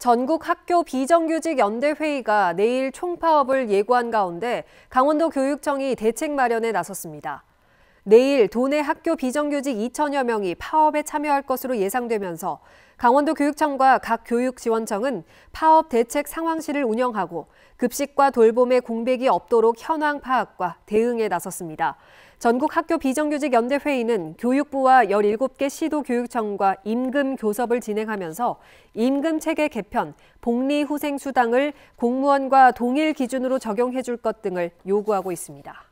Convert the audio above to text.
전국 학교 비정규직 연대회의가 내일 총파업을 예고한 가운데 강원도 교육청이 대책 마련에 나섰습니다. 내일 도내 학교 비정규직 2천여 명이 파업에 참여할 것으로 예상되면서 강원도 교육청과 각 교육지원청은 파업 대책 상황실을 운영하고 급식과 돌봄의 공백이 없도록 현황 파악과 대응에 나섰습니다. 전국 학교 비정규직 연대 회의는 교육부와 17개 시도 교육청과 임금 교섭을 진행하면서 임금 체계 개편, 복리 후생 수당을 공무원과 동일 기준으로 적용해 줄 것 등을 요구하고 있습니다.